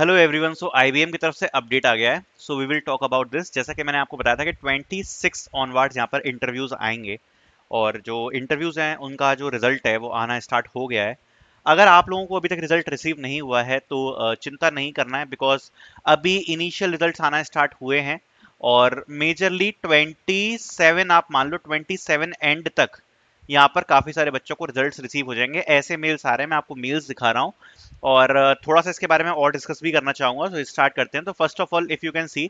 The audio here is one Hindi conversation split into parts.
हेलो एवरीवन सो आईबीएम की तरफ से अपडेट आ गया है so we will talk about this जैसा कि मैंने आपको बताया था कि 26 ऑनवर्ड्स यहाँ पर इंटरव्यूज़ आएंगे और जो इंटरव्यूज़ हैं उनका जो रिजल्ट है वो आना स्टार्ट हो गया है अगर आप लोगों को अभी तक रिजल्ट रिसीव नहीं हुआ है तो चिंता नहीं करना है बिकॉज अभी इनिशियल रिजल्ट आना स्टार्ट हुए हैं और मेजरली ट्वेंटी आप मान लो ट्वेंटी एंड तक यहाँ पर काफ़ी सारे बच्चों को रिजल्ट रिसीव हो जाएंगे ऐसे मेल्स आ रहे हैं मैं आपको मेल्स दिखा रहा हूँ और थोड़ा सा इसके बारे में और डिस्कस भी करना चाहूँगा तो स्टार्ट करते हैं तो first of all if you can see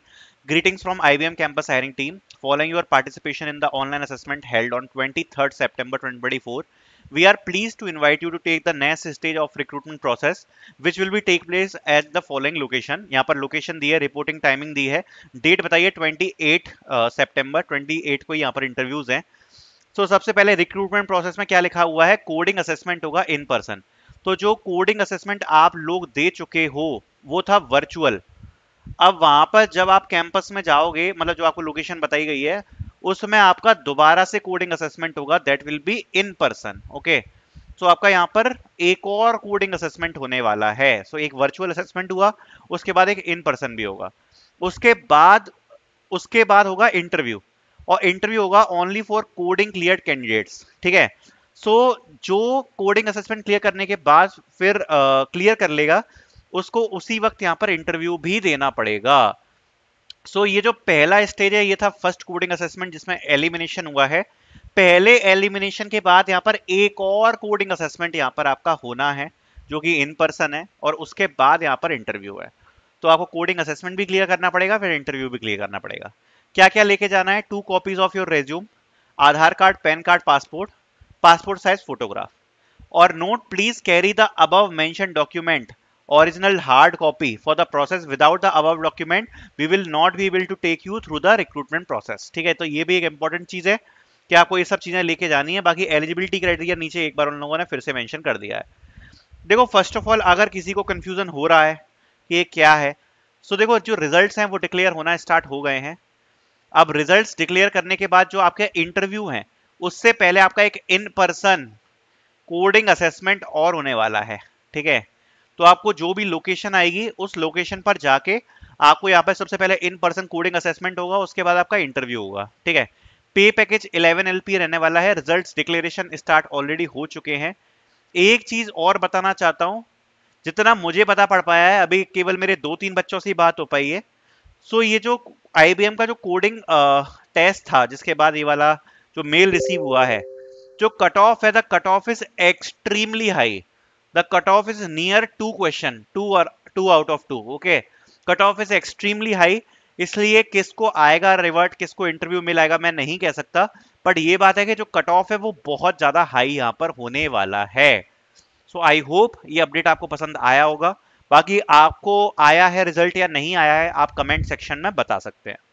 greetings from IBM campus hiring team following your participation in the online assessment held on twenty third September twenty four we are pleased to invite you to take the next stage of recruitment process which will be take place at the following यहाँ पर लोकेशन दी है रिपोर्टिंग टाइमिंग दी है डेट बताइए twenty eight September twenty eight को यहाँ पर इंटरव्यूज हैं सो so, सबसे पहले रिक्रूटमेंट प्रोसेस में क्या लिखा हुआ है कोडिंग असेसमेंट होगा इन पर्सन तो जो कोडिंग असेसमेंट आप लोग दे चुके हो वो था वर्चुअल अब वहां पर जब आप कैंपस में जाओगे मतलब जो आपको लोकेशन बताई गई है उसमें आपका दोबारा से कोडिंग असेसमेंट होगा that will be in person okay so आपका यहाँ पर एक और कोडिंग असेसमेंट होने वाला है सो so, एक वर्चुअल असेसमेंट हुआ उसके बाद एक इन पर्सन भी होगा उसके बाद उसके बाद होगा इंटरव्यू और इंटरव्यू होगा only for coding clear candidates ठीक है सो so, जो कोडिंग असेसमेंट क्लियर करने के बाद फिर क्लियर uh, कर लेगा उसको उसी वक्त यहाँ पर इंटरव्यू भी देना पड़ेगा सो so, ये जो पहला स्टेज है ये था फर्स्ट कोडिंग असेसमेंट जिसमें एलिमिनेशन हुआ है पहले एलिमिनेशन के बाद यहाँ पर एक और कोडिंग असेसमेंट यहाँ पर आपका होना है जो कि इन पर्सन है और उसके बाद यहाँ पर इंटरव्यू है तो आपको कोडिंग असेसमेंट भी क्लियर करना पड़ेगा फिर इंटरव्यू भी क्लियर करना पड़ेगा क्या क्या लेके जाना है two copies of your resume Aadhaar card PAN card passport passport size photograph और note please carry the above mention document original hard copy for the process without the above document we will not be able to take you through the recruitment process ठीक है तो ये भी एक इंपॉर्टेंट चीज है कि आपको ये सब चीजें लेके जानी है बाकी एलिजिबिलिटी क्राइटेरिया नीचे एक बार उन लोगों ने फिर से मैंशन कर दिया है देखो फर्स्ट ऑफ ऑल अगर किसी को कंफ्यूजन हो रहा है कि ये क्या है सो so देखो जो रिजल्ट्स हैं वो डिक्लेयर होना स्टार्ट हो गए हैं अब रिजल्ट्स डिक्लेयर करने के बाद जो आपके इंटरव्यू हैं उससे पहले आपका एक इन पर्सन कोडिंग असेसमेंट और होने वाला है ठीक है तो आपको जो भी लोकेशन आएगी उस लोकेशन पर जाके आपको यहाँ पर सबसे पहले इन पर्सन कोडिंग असेसमेंट होगा उसके बाद आपका इंटरव्यू होगा ठीक है पे पैकेज 11 एलपी रहने वाला है रिजल्ट डिक्लेरेशन स्टार्ट ऑलरेडी हो चुके हैं एक चीज और बताना चाहता हूँ जितना मुझे पता पड़ पाया है अभी केवल मेरे दो तीन बच्चों से ही बात हो पाई है सो so, ये जो आई का जो कोडिंग टेस्ट था जिसके बाद ये वाला जो मेल रिसीव हुआ है जो कट ऑफ है the cut off is extremely high the cut off is near to question two और two out of two okay cut off is extremely high इसलिए किसको आएगा रिवर्ट किसको इंटरव्यू मिलाएगा मैं नहीं कह सकता बट ये बात है कि जो कट ऑफ है वो बहुत ज्यादा हाई यहाँ पर होने वाला है सो आई होप ये अपडेट आपको पसंद आया होगा बाकी आपको आया है रिजल्ट या नहीं आया है आप कमेंट सेक्शन में बता सकते हैं